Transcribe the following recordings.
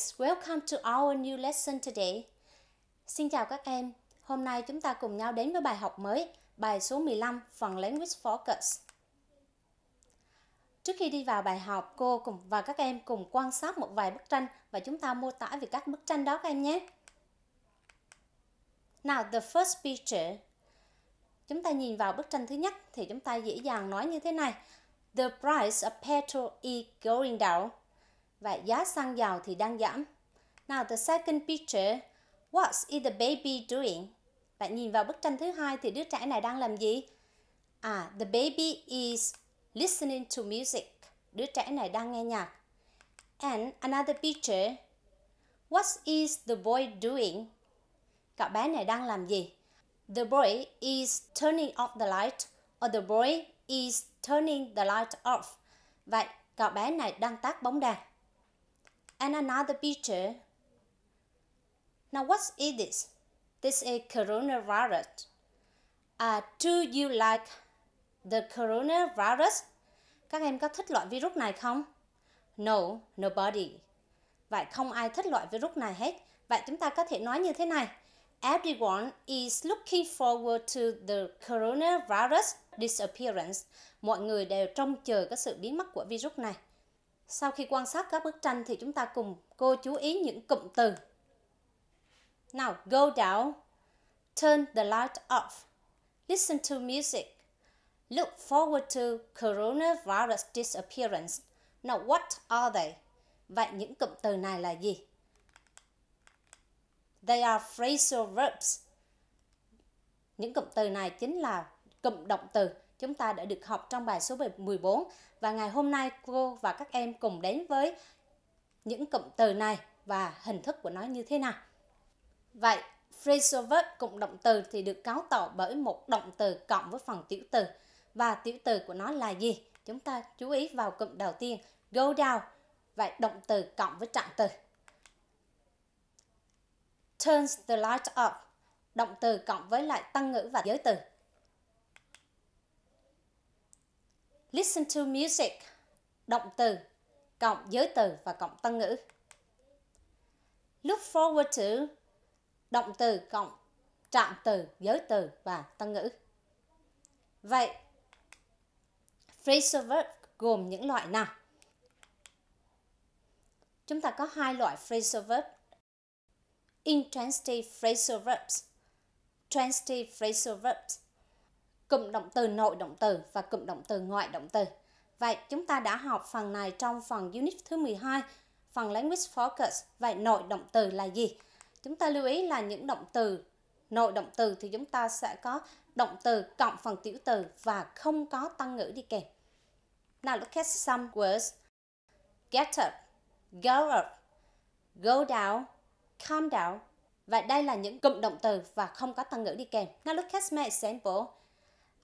guys, welcome to our new lesson today. Xin chào các em. Hôm nay chúng ta cùng nhau đến với bài học mới, bài số 15, phần Language Focus. Trước khi đi vào bài học, cô cùng và các em cùng quan sát một vài bức tranh và chúng ta mô tả về các bức tranh đó các em nhé. Now, the first picture. Chúng ta nhìn vào bức tranh thứ nhất thì chúng ta dễ dàng nói như thế này. The price of petrol is going down và giá xăng dầu thì đang giảm. Now the second picture, what is the baby doing? Bạn nhìn vào bức tranh thứ hai thì đứa trẻ này đang làm gì? À, the baby is listening to music. Đứa trẻ này đang nghe nhạc. And another picture, what is the boy doing? Cậu bé này đang làm gì? The boy is turning off the light or the boy is turning the light off. Vậy cậu bé này đang tắt bóng đèn and another picture. Now what is this? This is coronavirus. Uh, do you like the coronavirus? Các em có thích loại virus này không? No, nobody. Vậy không ai thích loại virus này hết. Vậy chúng ta có thể nói như thế này. Everyone is looking forward to the coronavirus disappearance. Mọi người đều trông chờ cái sự biến mất của virus này. Sau khi quan sát các bức tranh thì chúng ta cùng cô chú ý những cụm từ. Now, go down. Turn the light off. Listen to music. Look forward to coronavirus disappearance. Now, what are they? Vậy những cụm từ này là gì? They are phrasal verbs. Những cụm từ này chính là cụm động từ chúng ta đã được học trong bài số 14 và ngày hôm nay cô và các em cùng đến với những cụm từ này và hình thức của nó như thế nào. Vậy, phrasal verb cụm động từ thì được cấu tạo bởi một động từ cộng với phần tiểu từ. Và tiểu từ của nó là gì? Chúng ta chú ý vào cụm đầu tiên, go down. Vậy động từ cộng với trạng từ. Turns the light up. Động từ cộng với lại tăng ngữ và giới từ. Listen to music, động từ, cộng giới từ và cộng tân ngữ. Look forward to, động từ cộng trạng từ, giới từ và tân ngữ. Vậy, phrasal verb gồm những loại nào? Chúng ta có hai loại phrasal verb. Intransitive phrasal verbs, transitive phrasal verbs cụm động từ nội động từ và cụm động từ ngoại động từ. Vậy chúng ta đã học phần này trong phần unit thứ 12, phần Language Focus. Vậy nội động từ là gì? Chúng ta lưu ý là những động từ nội động từ thì chúng ta sẽ có động từ cộng phần tiểu từ và không có tăng ngữ đi kèm. Now look at some words. Get up, go up, go down, come down. Và đây là những cụm động từ và không có tăng ngữ đi kèm. Now look at my example.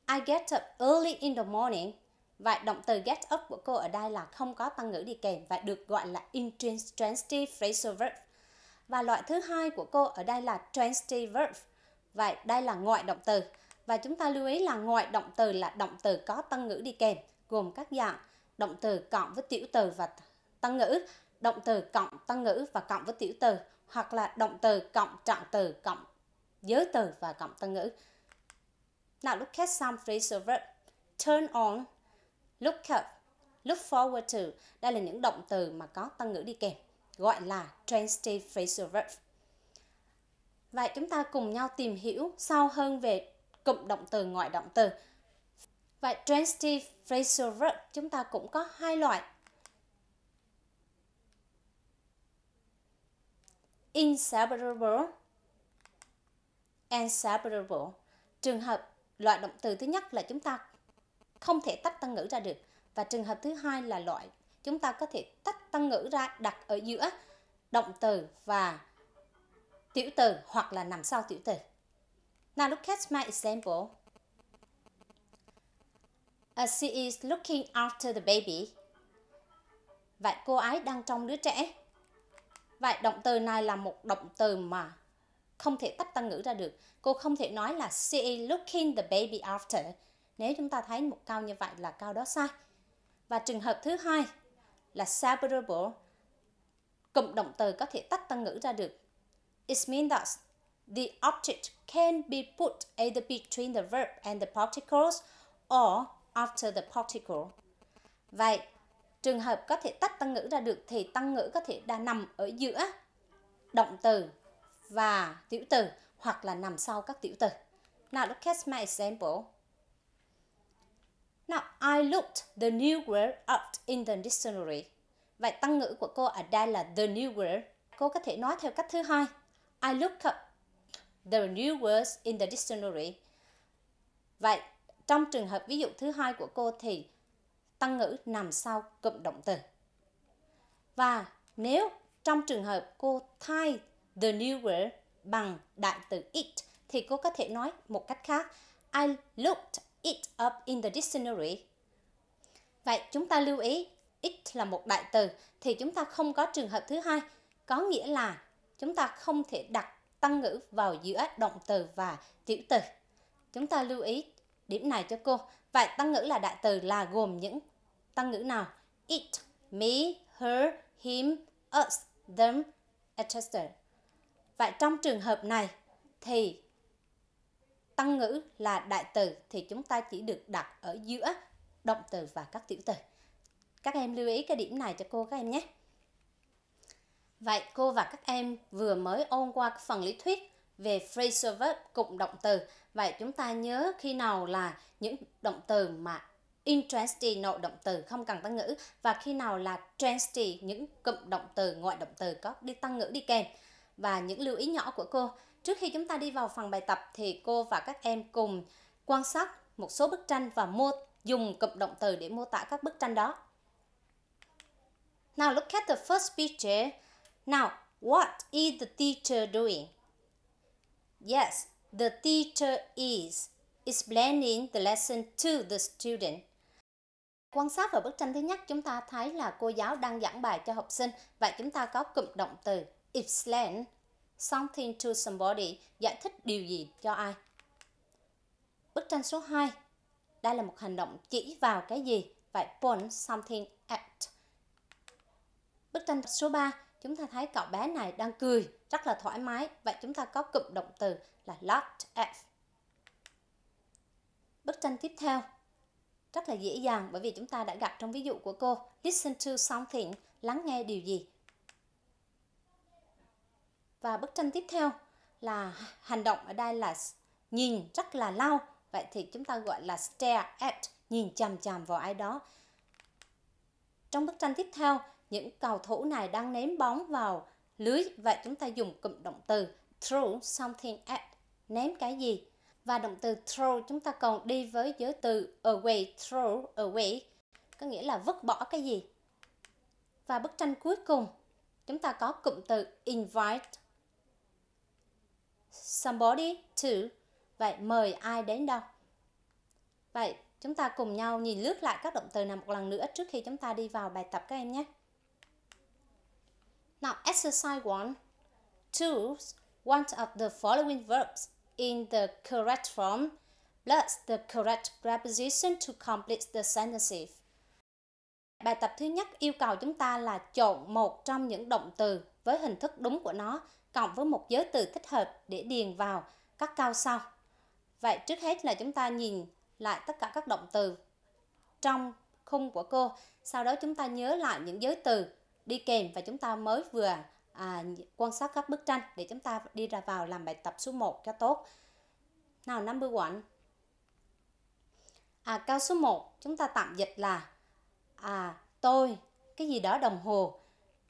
I get up early in the morning. Và động từ get up của cô ở đây là không có tăng ngữ đi kèm và được gọi là intransitive phrasal verb. Và loại thứ hai của cô ở đây là transitive verb. Vậy đây là ngoại động từ. Và chúng ta lưu ý là ngoại động từ là động từ có tăng ngữ đi kèm, gồm các dạng động từ cộng với tiểu từ và tăng ngữ, động từ cộng tăng ngữ và cộng với tiểu từ, hoặc là động từ cộng trạng từ cộng giới từ và cộng tăng ngữ. Now look at some phrasal verb. Turn on, look up, look forward to. Đây là những động từ mà có tăng ngữ đi kèm, gọi là transitive phrasal verb. Vậy chúng ta cùng nhau tìm hiểu sâu hơn về cụm động từ ngoại động từ. Vậy transitive phrasal verb chúng ta cũng có hai loại. Inseparable and separable. Trường hợp Loại động từ thứ nhất là chúng ta không thể tách tân ngữ ra được và trường hợp thứ hai là loại chúng ta có thể tách tân ngữ ra đặt ở giữa động từ và tiểu từ hoặc là nằm sau tiểu từ. Now look at my example. Uh, she is looking after the baby. Vậy cô ấy đang trông đứa trẻ. Vậy động từ này là một động từ mà không thể tách tăng ngữ ra được. Cô không thể nói là she is looking the baby after. Nếu chúng ta thấy một câu như vậy là câu đó sai. Và trường hợp thứ hai là separable. Cụm động từ có thể tách tăng ngữ ra được. It means that the object can be put either between the verb and the particles or after the particle. Vậy, trường hợp có thể tách tăng ngữ ra được thì tăng ngữ có thể đã nằm ở giữa động từ và tiểu từ hoặc là nằm sau các tiểu từ. Now look at my example. Now I looked the new word up in the dictionary. Vậy tăng ngữ của cô ở đây là the new word. Cô có thể nói theo cách thứ hai. I looked up the new words in the dictionary. Vậy trong trường hợp ví dụ thứ hai của cô thì tăng ngữ nằm sau cụm động từ. Và nếu trong trường hợp cô thay the newer bằng đại từ it thì cô có thể nói một cách khác I looked it up in the dictionary. Vậy chúng ta lưu ý it là một đại từ thì chúng ta không có trường hợp thứ hai, có nghĩa là chúng ta không thể đặt tăng ngữ vào giữa động từ và tiểu từ. Chúng ta lưu ý điểm này cho cô. Vậy tăng ngữ là đại từ là gồm những tăng ngữ nào? It, me, her, him, us, them, etc. Vậy trong trường hợp này thì tăng ngữ là đại từ thì chúng ta chỉ được đặt ở giữa động từ và các tiểu từ. Các em lưu ý cái điểm này cho cô các em nhé. Vậy cô và các em vừa mới ôn qua phần lý thuyết về phrasal verb cụm động từ. Vậy chúng ta nhớ khi nào là những động từ mà interesting nội động từ không cần tăng ngữ và khi nào là transitive những cụm động từ ngoại động từ có đi tăng ngữ đi kèm và những lưu ý nhỏ của cô. Trước khi chúng ta đi vào phần bài tập thì cô và các em cùng quan sát một số bức tranh và mô dùng cụm động từ để mô tả các bức tranh đó. Now look at the first picture. Now, what is the teacher doing? Yes, the teacher is explaining the lesson to the student. Quan sát vào bức tranh thứ nhất, chúng ta thấy là cô giáo đang giảng bài cho học sinh. Vậy chúng ta có cụm động từ explain something to somebody, giải thích điều gì cho ai. Bức tranh số 2, đây là một hành động chỉ vào cái gì, vậy point something at. Bức tranh số 3, chúng ta thấy cậu bé này đang cười, rất là thoải mái, vậy chúng ta có cụm động từ là laugh at. Bức tranh tiếp theo, rất là dễ dàng bởi vì chúng ta đã gặp trong ví dụ của cô, listen to something, lắng nghe điều gì, và bức tranh tiếp theo là hành động ở đây là nhìn rất là lâu vậy thì chúng ta gọi là stare at nhìn chằm chằm vào ai đó trong bức tranh tiếp theo những cầu thủ này đang ném bóng vào lưới vậy chúng ta dùng cụm động từ throw something at ném cái gì và động từ throw chúng ta còn đi với giới từ away throw away có nghĩa là vứt bỏ cái gì và bức tranh cuối cùng chúng ta có cụm từ invite somebody to. Vậy mời ai đến đâu? Vậy chúng ta cùng nhau nhìn lướt lại các động từ này một lần nữa trước khi chúng ta đi vào bài tập các em nhé. Now exercise one, Choose one of the following verbs in the correct form plus the correct preposition to complete the sentence. Bài tập thứ nhất yêu cầu chúng ta là chọn một trong những động từ với hình thức đúng của nó cộng với một giới từ thích hợp để điền vào các câu sau. Vậy trước hết là chúng ta nhìn lại tất cả các động từ trong khung của cô. Sau đó chúng ta nhớ lại những giới từ đi kèm và chúng ta mới vừa à, quan sát các bức tranh để chúng ta đi ra vào làm bài tập số 1 cho tốt. Nào number one. À, câu số 1 chúng ta tạm dịch là à, tôi cái gì đó đồng hồ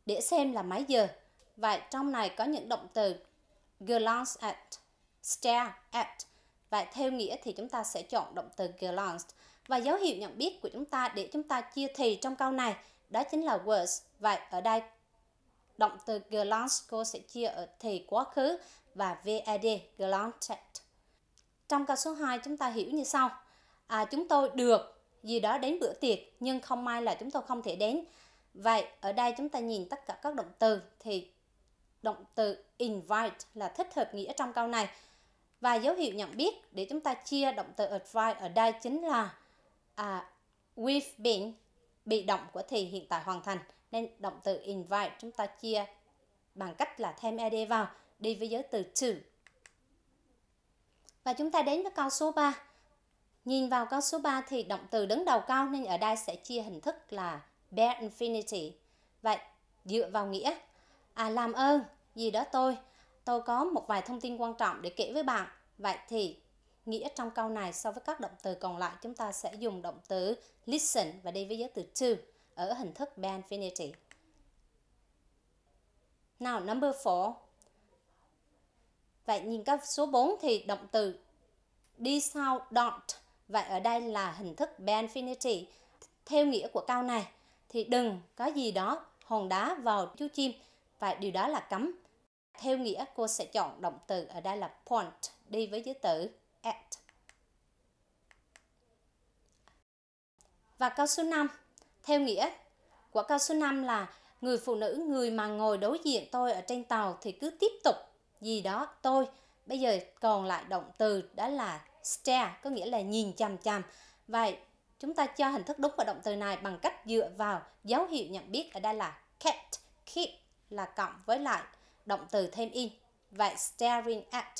để xem là mấy giờ Vậy trong này có những động từ glance at, stare at. Vậy theo nghĩa thì chúng ta sẽ chọn động từ glance. Và dấu hiệu nhận biết của chúng ta để chúng ta chia thì trong câu này đó chính là was Vậy ở đây động từ glance cô sẽ chia ở thì quá khứ và VAD glance at. Trong câu số 2 chúng ta hiểu như sau. À, chúng tôi được gì đó đến bữa tiệc nhưng không may là chúng tôi không thể đến. Vậy ở đây chúng ta nhìn tất cả các động từ thì động từ invite là thích hợp nghĩa trong câu này. Và dấu hiệu nhận biết để chúng ta chia động từ advise ở đây chính là à, we've been bị động của thì hiện tại hoàn thành. Nên động từ invite chúng ta chia bằng cách là thêm ed vào đi với giới từ to. Và chúng ta đến với câu số 3. Nhìn vào câu số 3 thì động từ đứng đầu câu nên ở đây sẽ chia hình thức là bare infinity. Vậy dựa vào nghĩa à làm ơn gì đó tôi. Tôi có một vài thông tin quan trọng để kể với bạn. Vậy thì, nghĩa trong câu này so với các động từ còn lại chúng ta sẽ dùng động từ listen và đi với giới từ to ở hình thức be infinity nào number 4. Vậy nhìn các số 4 thì động từ đi sau don't. Vậy ở đây là hình thức be infinity Theo nghĩa của câu này thì đừng có gì đó hòn đá vào chú chim vậy điều đó là cấm theo nghĩa, cô sẽ chọn động từ ở đây là point đi với giới từ at. Và câu số 5, theo nghĩa của câu số 5 là người phụ nữ, người mà ngồi đối diện tôi ở trên tàu thì cứ tiếp tục gì đó tôi. Bây giờ còn lại động từ đó là stare, có nghĩa là nhìn chằm chằm. Vậy chúng ta cho hình thức đúng vào động từ này bằng cách dựa vào dấu hiệu nhận biết ở đây là kept keep là cộng với lại động từ thêm in và staring at.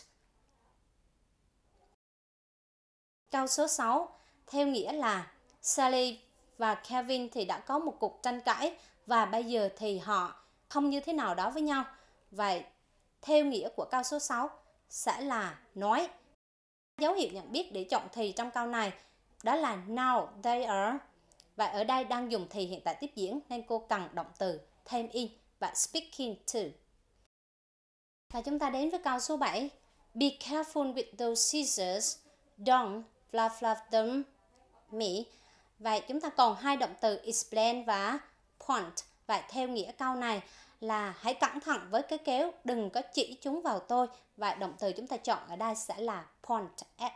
Câu số 6 theo nghĩa là Sally và Kevin thì đã có một cuộc tranh cãi và bây giờ thì họ không như thế nào đó với nhau. Vậy theo nghĩa của câu số 6 sẽ là nói. Dấu hiệu nhận biết để chọn thì trong câu này đó là now they are. Và ở đây đang dùng thì hiện tại tiếp diễn nên cô cần động từ thêm in và speaking to. Và chúng ta đến với câu số 7. Be careful with those scissors. Don't fluff fluff them. Me. Vậy chúng ta còn hai động từ explain và point. Vậy theo nghĩa câu này là hãy cẩn thận với cái kéo, đừng có chỉ chúng vào tôi. Và động từ chúng ta chọn ở đây sẽ là point at.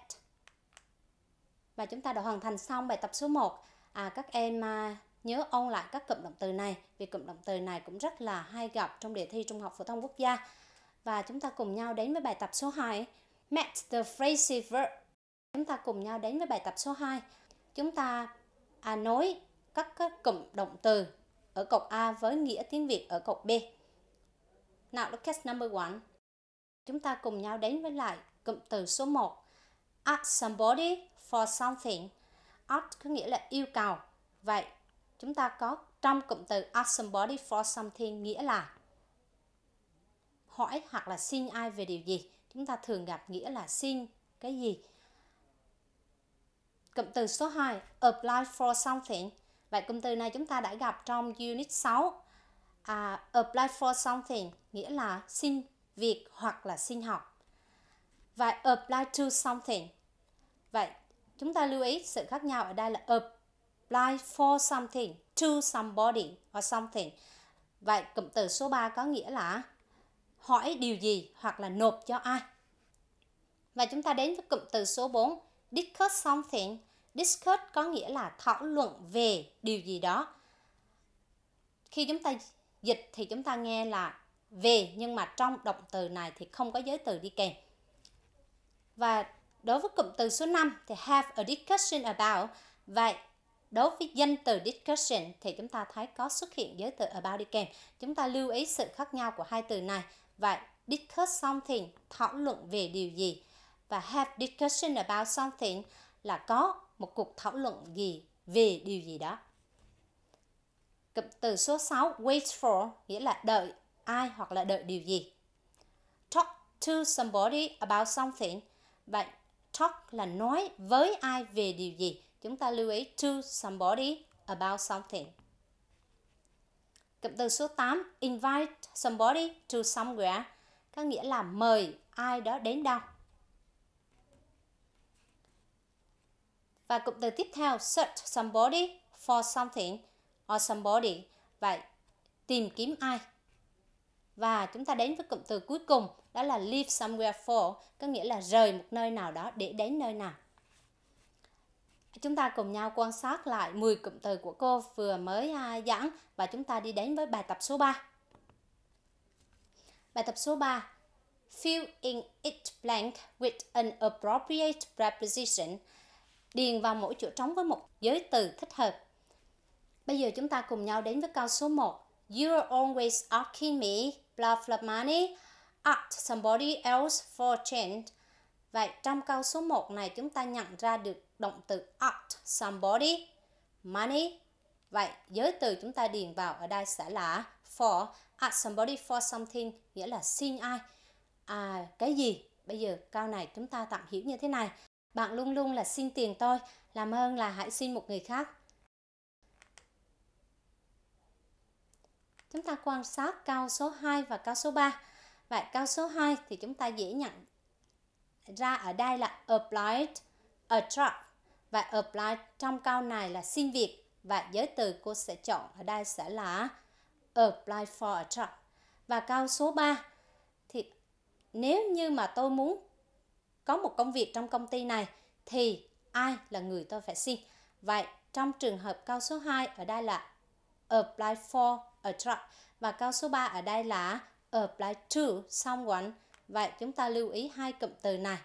Và chúng ta đã hoàn thành xong bài tập số 1. À, các em à, nhớ ôn lại các cụm động từ này vì cụm động từ này cũng rất là hay gặp trong đề thi Trung học phổ thông quốc gia và chúng ta cùng nhau đến với bài tập số 2 Match the phrasal verb. Chúng ta cùng nhau đến với bài tập số 2. Chúng ta à, nối các, các cụm động từ ở cột A với nghĩa tiếng Việt ở cột B. Now look at number one. Chúng ta cùng nhau đến với lại cụm từ số 1. Ask somebody for something. Ask có nghĩa là yêu cầu. Vậy chúng ta có trong cụm từ ask somebody for something nghĩa là hỏi hoặc là xin ai về điều gì chúng ta thường gặp nghĩa là xin cái gì cụm từ số 2 apply for something vậy cụm từ này chúng ta đã gặp trong unit 6 à, apply for something nghĩa là xin việc hoặc là xin học và apply to something vậy chúng ta lưu ý sự khác nhau ở đây là apply for something to somebody or something vậy cụm từ số 3 có nghĩa là hỏi điều gì hoặc là nộp cho ai. Và chúng ta đến với cụm từ số 4, discuss something. Discuss có nghĩa là thảo luận về điều gì đó. Khi chúng ta dịch thì chúng ta nghe là về nhưng mà trong động từ này thì không có giới từ đi kèm. Và đối với cụm từ số 5 thì have a discussion about. Vậy đối với danh từ discussion thì chúng ta thấy có xuất hiện giới từ about đi kèm. Chúng ta lưu ý sự khác nhau của hai từ này Vậy, discuss something, thảo luận về điều gì. Và have discussion about something là có một cuộc thảo luận gì về điều gì đó. Cụm từ số 6, wait for, nghĩa là đợi ai hoặc là đợi điều gì. Talk to somebody about something. Vậy, talk là nói với ai về điều gì. Chúng ta lưu ý to somebody about something. Cụm từ số 8 invite somebody to somewhere có nghĩa là mời ai đó đến đâu. Và cụm từ tiếp theo search somebody for something or somebody vậy tìm kiếm ai. Và chúng ta đến với cụm từ cuối cùng đó là leave somewhere for có nghĩa là rời một nơi nào đó để đến nơi nào. Chúng ta cùng nhau quan sát lại 10 cụm từ của cô vừa mới giảng à, và chúng ta đi đến với bài tập số 3. Bài tập số 3. Fill in each blank with an appropriate preposition. Điền vào mỗi chỗ trống với một giới từ thích hợp. Bây giờ chúng ta cùng nhau đến với câu số 1. You're always asking me, blah blah money, ask somebody else for change. Vậy trong câu số 1 này chúng ta nhận ra được động từ out somebody, money. Vậy giới từ chúng ta điền vào ở đây sẽ là for, ask somebody for something nghĩa là xin ai. À, cái gì? Bây giờ câu này chúng ta tạm hiểu như thế này. Bạn luôn luôn là xin tiền tôi, làm ơn là hãy xin một người khác. Chúng ta quan sát câu số 2 và câu số 3. Vậy câu số 2 thì chúng ta dễ nhận ra ở đây là applied, attract và apply trong câu này là xin việc và giới từ cô sẽ chọn ở đây sẽ là apply for a job. Và câu số 3 thì nếu như mà tôi muốn có một công việc trong công ty này thì ai là người tôi phải xin. Vậy trong trường hợp câu số 2 ở đây là apply for a job và câu số 3 ở đây là apply to someone. Vậy chúng ta lưu ý hai cụm từ này.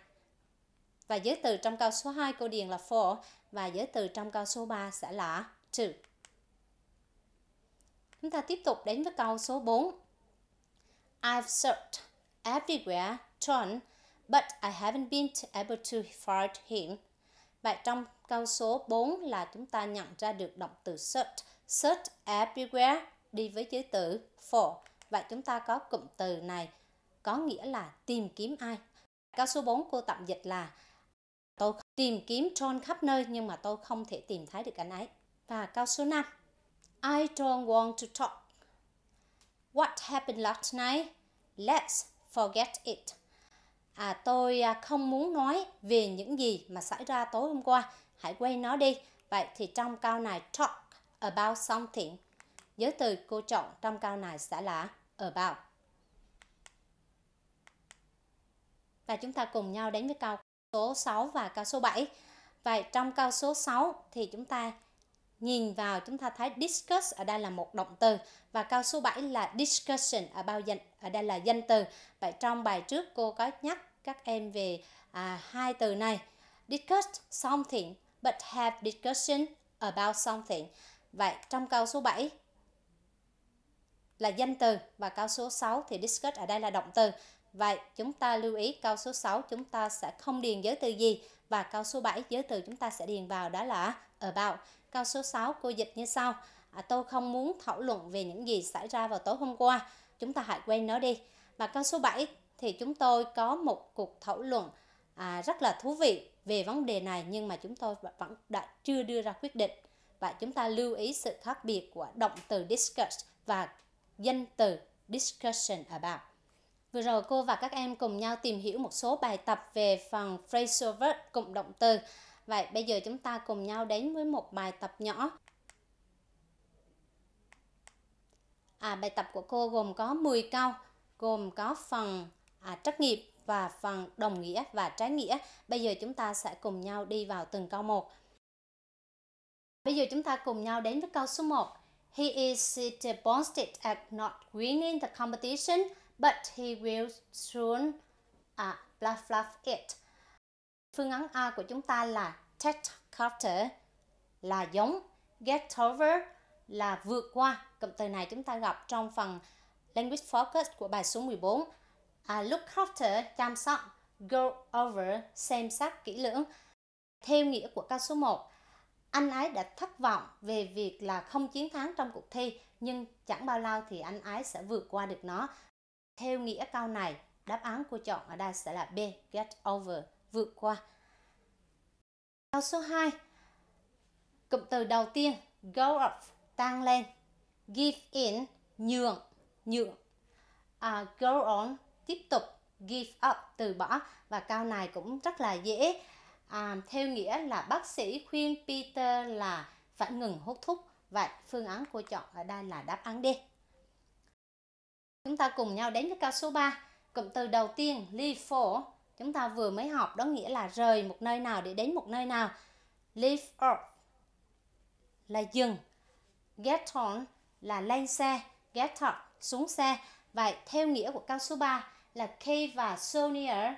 Và giới từ trong câu số 2 cô điền là for và giới từ trong câu số 3 sẽ là to. Chúng ta tiếp tục đến với câu số 4. I've searched everywhere, John, but I haven't been able to find him. Vậy trong câu số 4 là chúng ta nhận ra được động từ search. Search everywhere đi với giới từ for. Vậy chúng ta có cụm từ này có nghĩa là tìm kiếm ai. Câu số 4 cô tạm dịch là Tìm kiếm John khắp nơi nhưng mà tôi không thể tìm thấy được anh ấy. Và câu số 5. I don't want to talk. What happened last night? Let's forget it. À, tôi à, không muốn nói về những gì mà xảy ra tối hôm qua. Hãy quên nó đi. Vậy thì trong câu này talk about something. Giới từ cô chọn trong câu này sẽ là about. Và chúng ta cùng nhau đến với câu tố 6 và câu số 7. Vậy trong câu số 6 thì chúng ta nhìn vào chúng ta thấy discuss ở đây là một động từ và câu số 7 là discussion ở bao danh ở đây là danh từ. Vậy trong bài trước cô có nhắc các em về à, hai từ này. Discuss something but have discussion about something. Vậy trong câu số 7 là danh từ và câu số 6 thì discuss ở đây là động từ. Vậy chúng ta lưu ý câu số 6 chúng ta sẽ không điền giới từ gì và câu số 7 giới từ chúng ta sẽ điền vào đó là about. Câu số 6 cô dịch như sau. À, tôi không muốn thảo luận về những gì xảy ra vào tối hôm qua. Chúng ta hãy quên nó đi. Và câu số 7 thì chúng tôi có một cuộc thảo luận à, rất là thú vị về vấn đề này nhưng mà chúng tôi vẫn đã chưa đưa ra quyết định. Và chúng ta lưu ý sự khác biệt của động từ discuss và danh từ discussion about. Vừa rồi cô và các em cùng nhau tìm hiểu một số bài tập về phần phrasal verb cụm động từ. Vậy bây giờ chúng ta cùng nhau đến với một bài tập nhỏ. À, bài tập của cô gồm có 10 câu, gồm có phần à, trắc nghiệm và phần đồng nghĩa và trái nghĩa. Bây giờ chúng ta sẽ cùng nhau đi vào từng câu một. Bây giờ chúng ta cùng nhau đến với câu số 1. He is disappointed at not winning the competition but he will soon à, bluff blah it. Phương án A của chúng ta là Ted Carter là giống, get over là vượt qua. Cụm từ này chúng ta gặp trong phần Language Focus của bài số 14. À, look after, chăm sóc, go over, xem xét kỹ lưỡng. Theo nghĩa của câu số 1, anh ấy đã thất vọng về việc là không chiến thắng trong cuộc thi, nhưng chẳng bao lâu thì anh ấy sẽ vượt qua được nó. Theo nghĩa câu này, đáp án của chọn ở đây sẽ là B, get over, vượt qua. Câu số 2. Cụm từ đầu tiên, go up, tăng lên. Give in, nhường, nhượng. À, go on, tiếp tục. Give up, từ bỏ. Và câu này cũng rất là dễ. À, theo nghĩa là bác sĩ khuyên Peter là phải ngừng hút thuốc. Vậy phương án của chọn ở đây là đáp án D. Chúng ta cùng nhau đến với câu số 3. Cụm từ đầu tiên leave for chúng ta vừa mới học đó nghĩa là rời một nơi nào để đến một nơi nào. Leave off là dừng. Get on là lên xe. Get up xuống xe. Vậy theo nghĩa của câu số 3 là Kay và Sonia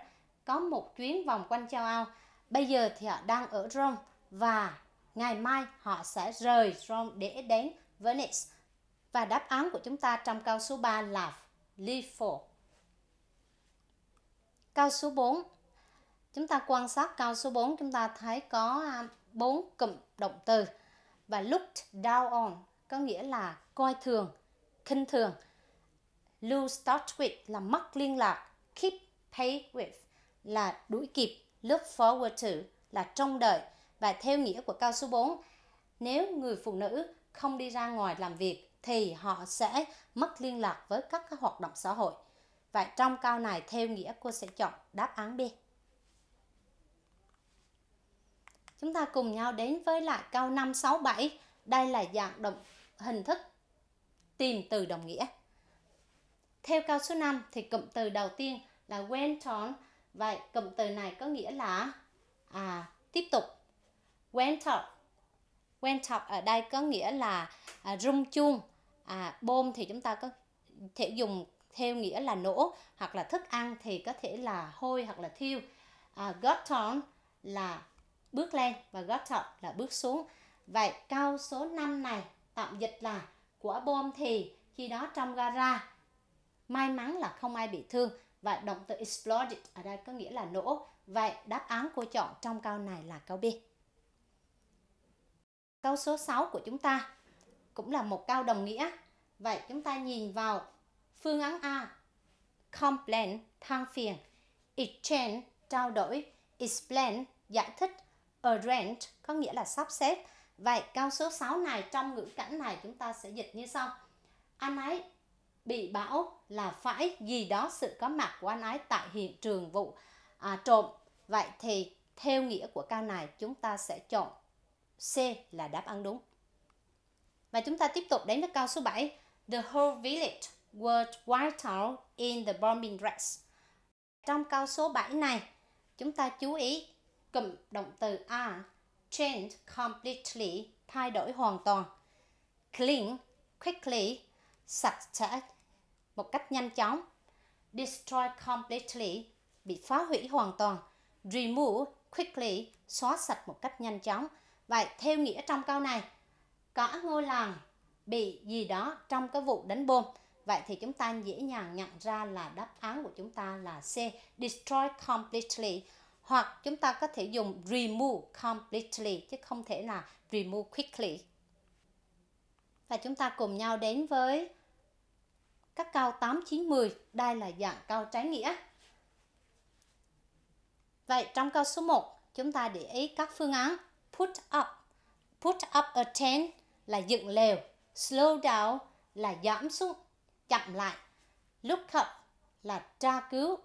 có một chuyến vòng quanh châu Âu. Bây giờ thì họ đang ở Rome và ngày mai họ sẽ rời Rome để đến Venice. Và đáp án của chúng ta trong câu số 3 là for. Câu số 4. Chúng ta quan sát câu số 4 chúng ta thấy có à, bốn cụm động từ và looked down on có nghĩa là coi thường, khinh thường. Lose touch with là mất liên lạc, keep pace with là đuổi kịp, look forward to là trông đợi và theo nghĩa của câu số 4 nếu người phụ nữ không đi ra ngoài làm việc thì họ sẽ mất liên lạc với các hoạt động xã hội. Vậy trong câu này theo nghĩa cô sẽ chọn đáp án B. Chúng ta cùng nhau đến với lại câu 567. Đây là dạng động hình thức tìm từ đồng nghĩa. Theo câu số 5 thì cụm từ đầu tiên là went on. Vậy cụm từ này có nghĩa là à, tiếp tục. Went on. Went on ở đây có nghĩa là à, rung chuông à, bom thì chúng ta có thể dùng theo nghĩa là nổ hoặc là thức ăn thì có thể là hôi hoặc là thiêu à, got on là bước lên và got up là bước xuống vậy câu số 5 này tạm dịch là quả bom thì khi đó trong gara may mắn là không ai bị thương và động từ exploded ở đây có nghĩa là nổ vậy đáp án cô chọn trong câu này là câu B câu số 6 của chúng ta cũng là một cao đồng nghĩa. Vậy chúng ta nhìn vào phương án A. Complain, than phiền. Exchange, trao đổi. Explain, giải thích. Arrange có nghĩa là sắp xếp. Vậy câu số 6 này trong ngữ cảnh này chúng ta sẽ dịch như sau. Anh ấy bị bão là phải gì đó sự có mặt của anh ấy tại hiện trường vụ à, trộm. Vậy thì theo nghĩa của câu này chúng ta sẽ chọn C là đáp án đúng. Và chúng ta tiếp tục đến với câu số 7. The whole village were wiped out in the bombing rest. Trong câu số 7 này, chúng ta chú ý cụm động từ are changed completely thay đổi hoàn toàn clean quickly sạch sẽ một cách nhanh chóng destroy completely bị phá hủy hoàn toàn remove quickly xóa sạch một cách nhanh chóng vậy theo nghĩa trong câu này cả ngôi làng bị gì đó trong cái vụ đánh bom Vậy thì chúng ta dễ dàng nhận ra là đáp án của chúng ta là C. Destroy completely. Hoặc chúng ta có thể dùng remove completely chứ không thể là remove quickly. Và chúng ta cùng nhau đến với các câu 8, 9, 10. Đây là dạng câu trái nghĩa. Vậy trong câu số 1, chúng ta để ý các phương án put up, put up a tent, là dựng lều, slow down là giảm xuống, chậm lại, look up là tra cứu,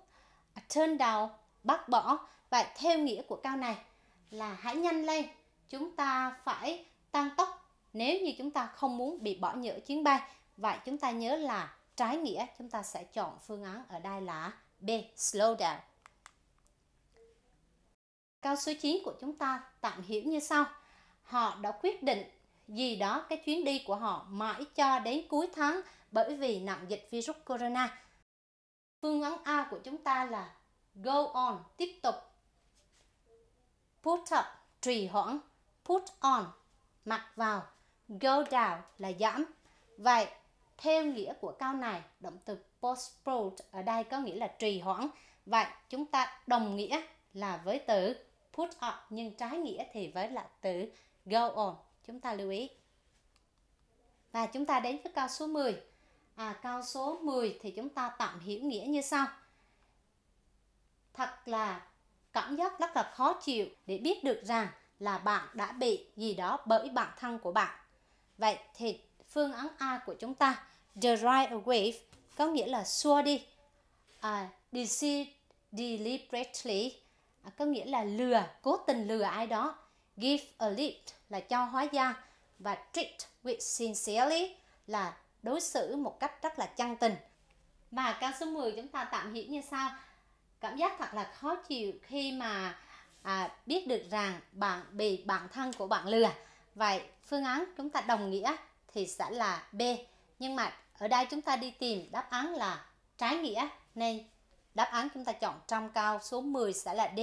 turn down bác bỏ. Vậy theo nghĩa của câu này là hãy nhanh lên, chúng ta phải tăng tốc nếu như chúng ta không muốn bị bỏ nhỡ chuyến bay. Vậy chúng ta nhớ là trái nghĩa chúng ta sẽ chọn phương án ở đây là B. Slow down. Câu số 9 của chúng ta tạm hiểu như sau. Họ đã quyết định gì đó cái chuyến đi của họ mãi cho đến cuối tháng bởi vì nặng dịch virus corona. Phương án A của chúng ta là go on, tiếp tục. Put up, trì hoãn. Put on, mặc vào. Go down là giảm. Vậy, theo nghĩa của câu này, động từ postpone ở đây có nghĩa là trì hoãn. Vậy, chúng ta đồng nghĩa là với từ put up nhưng trái nghĩa thì với là từ go on chúng ta lưu ý và chúng ta đến với câu số 10 à câu số 10 thì chúng ta tạm hiểu nghĩa như sau thật là cảm giác rất là khó chịu để biết được rằng là bạn đã bị gì đó bởi bản thân của bạn vậy thì phương án A của chúng ta drive away có nghĩa là xua đi à, deceive deliberately à, có nghĩa là lừa cố tình lừa ai đó Give a lift là cho hóa gia và treat with sincerely là đối xử một cách rất là chân tình. Và câu số 10 chúng ta tạm hiểu như sau. Cảm giác thật là khó chịu khi mà à, biết được rằng bạn bị bản thân của bạn lừa. Vậy phương án chúng ta đồng nghĩa thì sẽ là B. Nhưng mà ở đây chúng ta đi tìm đáp án là trái nghĩa nên đáp án chúng ta chọn trong câu số 10 sẽ là D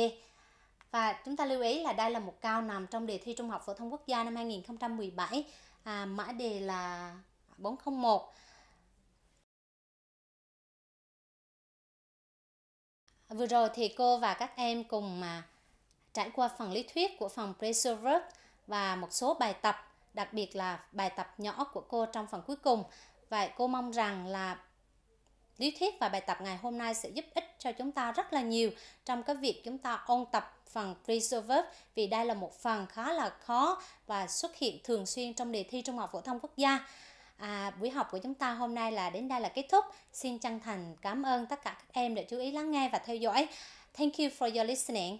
và chúng ta lưu ý là đây là một câu nằm trong đề thi Trung học phổ thông quốc gia năm 2017 à, mã đề là 401 Vừa rồi thì cô và các em cùng mà trải qua phần lý thuyết của phần pressure và một số bài tập, đặc biệt là bài tập nhỏ của cô trong phần cuối cùng. Vậy cô mong rằng là lý thuyết và bài tập ngày hôm nay sẽ giúp ích cho chúng ta rất là nhiều trong cái việc chúng ta ôn tập phần preserve vì đây là một phần khá là khó và xuất hiện thường xuyên trong đề thi trung học phổ thông quốc gia. À, buổi học của chúng ta hôm nay là đến đây là kết thúc. Xin chân thành cảm ơn tất cả các em đã chú ý lắng nghe và theo dõi. Thank you for your listening.